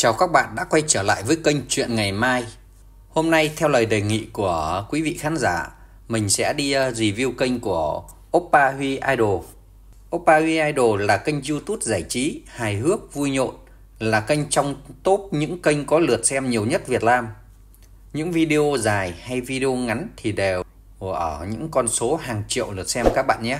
Chào các bạn đã quay trở lại với kênh Chuyện Ngày Mai Hôm nay theo lời đề nghị của quý vị khán giả Mình sẽ đi ờ, review kênh của Oppa Huy Idol Oppa Huy Idol là kênh youtube giải trí, hài hước, vui nhộn Là kênh trong top những kênh có lượt xem nhiều nhất Việt Nam Những video dài hay video ngắn thì đều ở những con số hàng triệu lượt xem các bạn nhé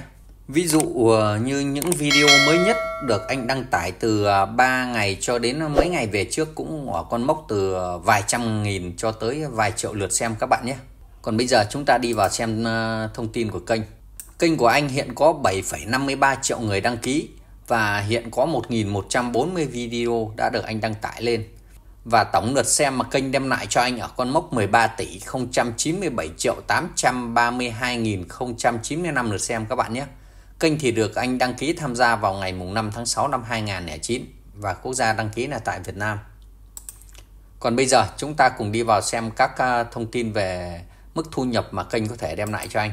Ví dụ ờ, như những video mới nhất được anh đăng tải từ 3 ờ, ngày cho đến mấy ngày về trước cũng ở con mốc từ ờ, vài trăm nghìn cho tới vài triệu lượt xem các bạn nhé. Còn bây giờ chúng ta đi vào xem thông tin của kênh. Kênh của anh hiện có 7,53 triệu người đăng ký và hiện có 1.140 video đã được anh đăng tải lên. Và tổng lượt xem mà kênh đem lại cho anh ở con mốc 13 tỷ 097 triệu 832.095 lượt xem các bạn nhé. Kênh thì được anh đăng ký tham gia vào ngày 5 tháng 6 năm 2009 và quốc gia đăng ký là tại Việt Nam. Còn bây giờ chúng ta cùng đi vào xem các à, thông tin về mức thu nhập mà kênh có thể đem lại cho anh.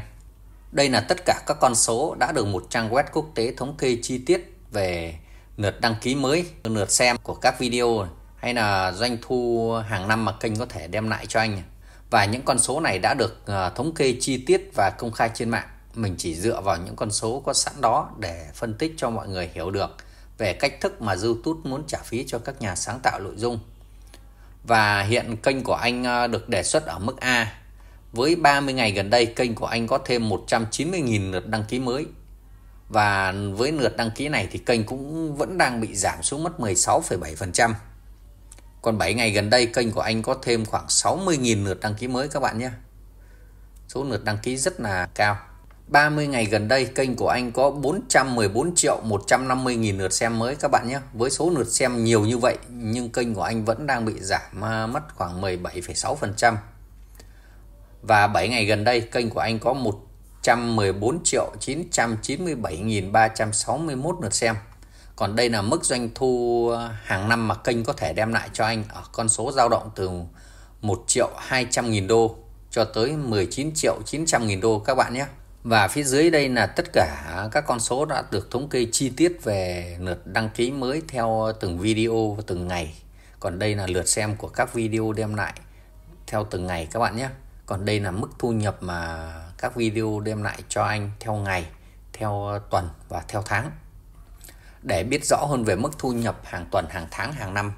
Đây là tất cả các con số đã được một trang web quốc tế thống kê chi tiết về lượt đăng ký mới, lượt xem của các video hay là doanh thu hàng năm mà kênh có thể đem lại cho anh. Và những con số này đã được à, thống kê chi tiết và công khai trên mạng mình chỉ dựa vào những con số có sẵn đó để phân tích cho mọi người hiểu được về cách thức mà YouTube muốn trả phí cho các nhà sáng tạo nội dung. Và hiện kênh của anh ờ, được đề xuất ở mức A. Với 30 ngày gần đây, kênh của anh có thêm 190.000 lượt đăng ký mới. Và với lượt đăng ký này thì kênh cũng vẫn đang bị giảm xuống mất 16,7%. Còn 7 ngày gần đây kênh của anh có thêm khoảng 60.000 lượt đăng ký mới các bạn nhé. Số lượt đăng ký rất là cao. 30 ngày gần đây kênh của anh có 414 triệu 150 nghìn lượt xem mới các bạn nhé Với số lượt xem nhiều như vậy nhưng kênh của anh vẫn đang bị giảm à, mất khoảng 17,6% Và 7 ngày gần đây kênh của anh có 114 triệu 997 nghìn 361 lượt xem Còn đây là mức doanh thu à, hàng năm mà kênh có thể đem lại cho anh ở con số dao động từ 1 triệu 200 nghìn đô cho tới 19 triệu 900 nghìn đô các bạn nhé và phía dưới đây là tất cả các con số đã được thống kê chi tiết về lượt đăng ký mới theo từng video và từng ngày còn đây là lượt xem của các video đem lại theo từng ngày các bạn nhé còn đây là mức thu nhập mà các video đem lại cho anh theo ngày theo tuần và theo tháng để biết rõ hơn về mức thu nhập hàng tuần hàng tháng hàng năm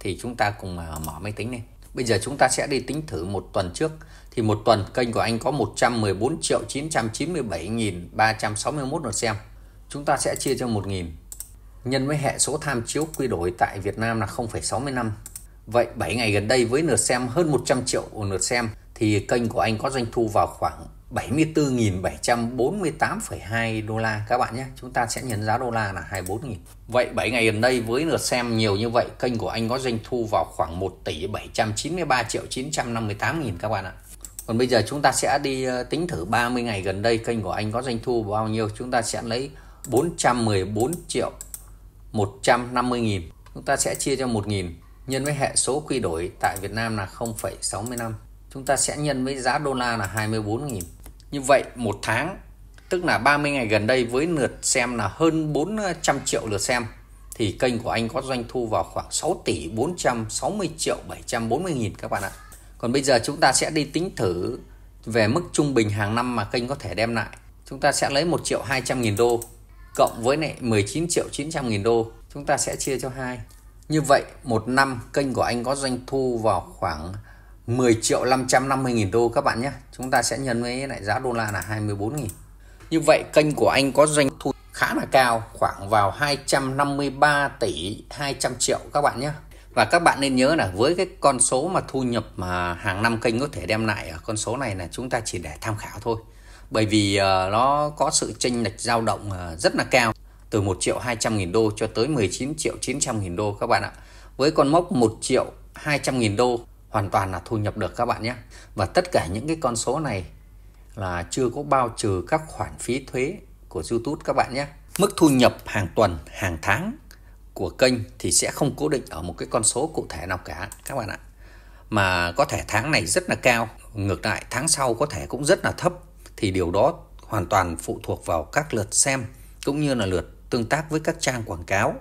thì chúng ta cùng à, mở máy tính này bây giờ chúng ta sẽ đi tính thử một tuần trước thì một tuần kênh của anh có 114 triệu 997.361 lượt xem. Chúng ta sẽ chia cho 1.000 nhân với hệ số tham chiếu quy đổi tại Việt Nam là 0,65. Vậy 7 ngày gần đây với lượt xem hơn 100 triệu lượt xem thì kênh của anh có doanh thu vào khoảng 74.748,2 đô la các bạn nhé. Chúng ta sẽ nhấn giá đô la là 24.000. Vậy 7 ngày gần đây với lượt xem nhiều như vậy, kênh của anh có doanh thu vào khoảng 1 tỷ 793 triệu 958 nghìn các bạn ạ còn bây giờ chúng ta sẽ đi ờ, tính thử 30 ngày gần đây kênh của anh có doanh thu bao nhiêu chúng ta sẽ lấy 414 triệu 150 nghìn chúng ta sẽ chia cho 1 nghìn nhân với hệ số quy đổi tại Việt Nam là 0,65 chúng ta sẽ nhân với giá đô la là 24 nghìn như vậy một tháng tức là 30 ngày gần đây với lượt xem là hơn 400 triệu lượt xem thì kênh của anh có doanh thu vào khoảng 6 tỷ 460 triệu 740 nghìn các bạn ạ còn bây giờ chúng ta sẽ đi tính thử về mức trung bình hàng năm mà kênh có thể đem lại. Chúng ta sẽ lấy 1 triệu 200 nghìn đô cộng với lại 19 triệu 900 nghìn đô. Chúng ta sẽ chia cho hai Như vậy một năm kênh của anh có doanh thu vào khoảng 10 triệu 550 nghìn đô các bạn nhé. Chúng ta sẽ nhân với lại giá đô la là 24 nghìn. Như vậy kênh của anh có doanh thu khá là cao khoảng vào 253 tỷ 200 triệu các bạn nhé và các bạn nên nhớ là với cái con số mà thu nhập mà hàng năm kênh có thể đem lại ở con số này là chúng ta chỉ để tham khảo thôi bởi vì ờ, nó có sự chênh lệch dao động ờ, rất là cao từ 1 triệu 200 nghìn đô cho tới 19 triệu 900 nghìn đô các bạn ạ với con mốc 1 triệu 200 nghìn đô hoàn toàn là thu nhập được các bạn nhé và tất cả những cái con số này là chưa có bao trừ các khoản phí thuế của YouTube các bạn nhé mức thu nhập hàng tuần hàng tháng của kênh thì sẽ không cố định ở một cái con số cụ thể nào cả các bạn ạ mà có thể tháng này rất là cao ngược lại tháng sau có thể cũng rất là thấp thì điều đó hoàn toàn phụ thuộc vào các lượt xem cũng như là lượt tương tác với các trang quảng cáo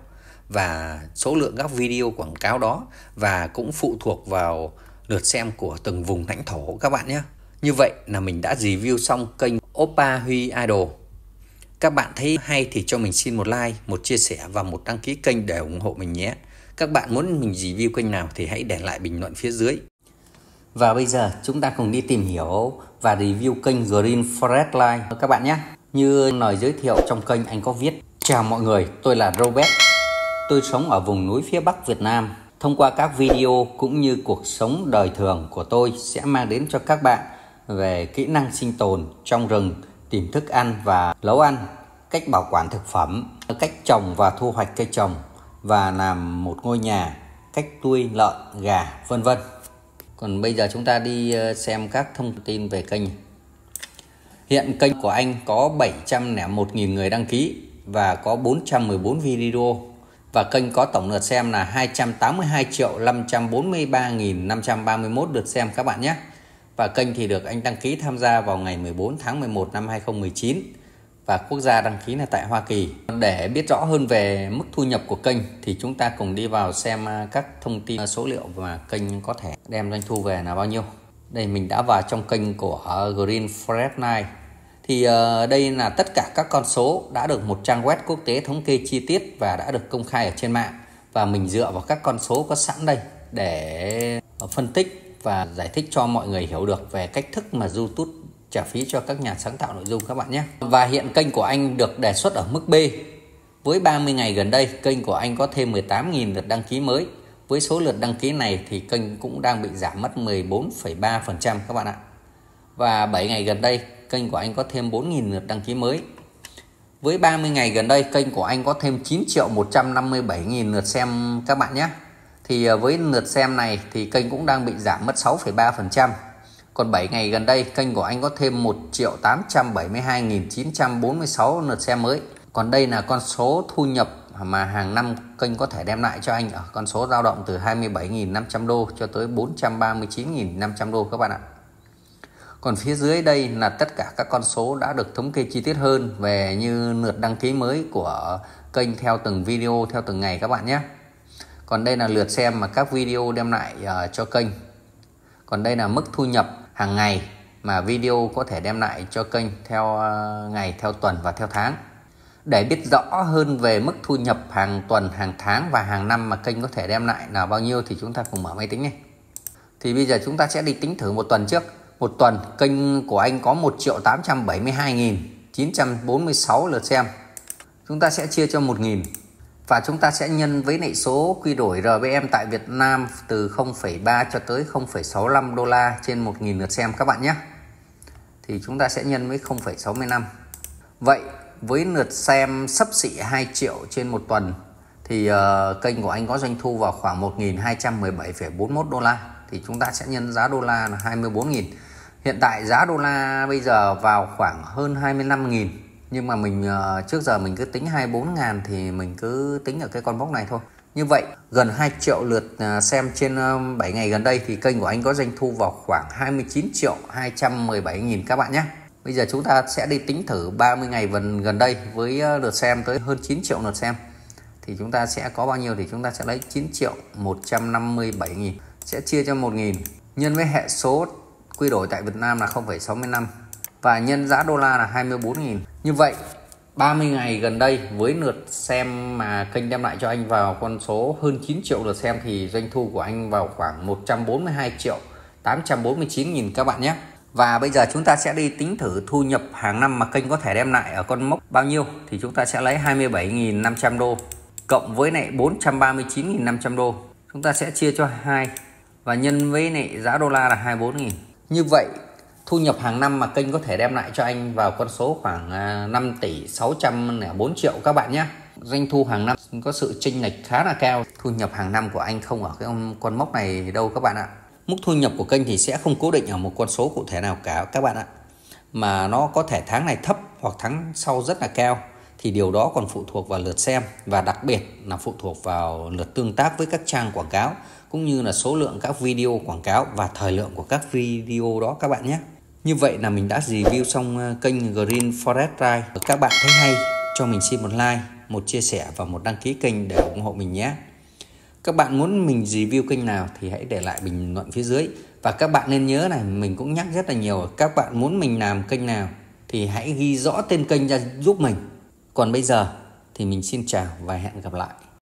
và số lượng các video quảng cáo đó và cũng phụ thuộc vào lượt xem của từng vùng lãnh thổ các bạn nhé. Như vậy là mình đã review xong kênh Oppa Huy Idol. Các bạn thấy hay thì cho mình xin một like, một chia sẻ và một đăng ký kênh để ủng hộ mình nhé. Các bạn muốn mình review kênh nào thì hãy để lại bình luận phía dưới. Và bây giờ chúng ta cùng đi tìm hiểu và review kênh Green Forest Line các bạn nhé. Như lời giới thiệu trong kênh anh có viết Chào mọi người, tôi là Robert. Tôi sống ở vùng núi phía Bắc Việt Nam. Thông qua các video cũng như cuộc sống đời thường của tôi sẽ mang đến cho các bạn về kỹ năng sinh tồn trong rừng tìm thức ăn và nấu ăn, cách bảo quản thực phẩm, cách trồng và thu hoạch cây trồng và làm một ngôi nhà, cách nuôi lợn, gà, vân vân. Còn bây giờ chúng ta đi ờ, xem các thông tin về kênh. Hiện kênh của anh có 701.000 người đăng ký và có 414 video và kênh có tổng lượt xem là 282 triệu 543.531 lượt xem các bạn nhé và kênh thì được anh đăng ký tham gia vào ngày 14 tháng 11 năm 2019 và quốc gia đăng ký là tại Hoa Kỳ. Để biết rõ hơn về mức thu nhập của kênh thì chúng ta cùng đi vào xem à, các thông tin à, số liệu mà kênh có thể đem doanh thu về là bao nhiêu. Đây mình đã vào trong kênh của Green Forest Night thì ờ, đây là tất cả các con số đã được một trang web quốc tế thống kê chi tiết và đã được công khai ở trên mạng và mình dựa vào các con số có sẵn đây để ờ, phân tích và giải thích cho mọi người hiểu được về cách thức mà YouTube trả phí cho các nhà sáng tạo nội dung các bạn nhé. Và hiện kênh của anh được đề xuất ở mức B. Với 30 ngày gần đây, kênh của anh có thêm 18.000 lượt đăng ký mới. Với số lượt đăng ký này thì kênh cũng đang bị giảm mất 14,3% các bạn ạ. Và 7 ngày gần đây, kênh của anh có thêm 4.000 lượt đăng ký mới. Với 30 ngày gần đây, kênh của anh có thêm 9 triệu 157 nghìn lượt xem các bạn nhé thì à, với lượt xem này thì kênh cũng đang bị giảm mất 6,3%. Còn 7 ngày gần đây kênh của anh có thêm 1 triệu 872.946 lượt xem mới. Còn đây là con số thu nhập mà hàng năm kênh có thể đem lại cho anh ở ờ, con số dao động từ 27.500 đô cho tới 439.500 đô các bạn ạ. Còn phía dưới đây là tất cả các con số đã được thống kê chi tiết hơn về như lượt đăng ký mới của kênh theo từng video theo từng ngày các bạn nhé còn đây là lượt xem mà các video đem lại uh, cho kênh còn đây là mức thu nhập hàng ngày mà video có thể đem lại cho kênh theo uh, ngày theo tuần và theo tháng để biết rõ hơn về mức thu nhập hàng tuần hàng tháng và hàng năm mà kênh có thể đem lại là bao nhiêu thì chúng ta cùng mở máy tính này thì bây giờ chúng ta sẽ đi tính thử một tuần trước một tuần kênh của anh có 1 triệu 872 nghìn 946 lượt xem chúng ta sẽ chia cho 1 nghìn và chúng ta sẽ nhân với lại số quy đổi RBM tại Việt Nam từ 0,3 cho tới 0,65 đô la trên 1.000 lượt xem các bạn nhé thì chúng ta sẽ nhân với 0,65 vậy với lượt xem sấp xỉ 2 triệu trên một tuần thì uh, kênh của anh có doanh thu vào khoảng 1.217,41 đô la thì chúng ta sẽ nhân giá đô la là 24.000 hiện tại giá đô la bây giờ vào khoảng hơn 25.000 nhưng mà mình uh, trước giờ mình cứ tính 24 ngàn thì mình cứ tính ở cái con box này thôi như vậy gần 2 triệu lượt ờ, xem trên 7 ờ, ngày gần đây thì kênh của anh có doanh thu vào khoảng 29 triệu 217 nghìn các bạn nhé Bây giờ chúng ta sẽ đi tính thử 30 ngày gần gần đây với lượt xem tới hơn 9 triệu lượt xem thì chúng ta sẽ có bao nhiêu thì chúng ta sẽ lấy 9 triệu 157 nghìn sẽ chia cho 1 nghìn nhân với hệ số quy đổi tại Việt Nam là 0,65 và nhân giá đô la là 24.000 như vậy 30 ngày gần đây với lượt xem mà kênh đem lại cho anh vào con số hơn 9 triệu lượt xem thì doanh thu của anh vào khoảng 142 triệu 849 nghìn các bạn nhé và bây giờ chúng ta sẽ đi tính thử thu nhập hàng năm mà kênh có thể đem lại ở con mốc bao nhiêu thì chúng ta sẽ lấy 27.500 đô cộng với lại 439.500 đô chúng ta sẽ chia cho 2 và nhân với lại giá đô la là 24.000 như vậy thu nhập hàng năm mà kênh có thể đem lại cho anh vào con số khoảng 5 à, tỷ 604 triệu các bạn nhé doanh thu hàng năm có sự chênh lệch khá là cao thu nhập hàng năm của anh không ở cái con mốc này đâu các bạn ạ mức thu nhập của kênh thì sẽ không cố định ở một con số cụ thể nào cả các bạn ạ mà nó có thể tháng này thấp hoặc tháng sau rất là cao thì điều đó còn phụ thuộc vào lượt xem và đặc biệt là phụ thuộc vào lượt tương tác với các trang quảng cáo cũng như là số lượng các video quảng cáo và thời lượng của các video đó các bạn nhé như vậy là mình đã review xong ờ, kênh Green Forest Ride. Các bạn thấy hay, cho mình xin một like, một chia sẻ và một đăng ký kênh để ủng hộ mình nhé. Các bạn muốn mình review kênh nào thì hãy để lại bình luận phía dưới. Và các bạn nên nhớ này, mình cũng nhắc rất là nhiều, các bạn muốn mình làm kênh nào thì hãy ghi rõ tên kênh ra giúp mình. Còn bây giờ thì mình xin chào và hẹn gặp lại.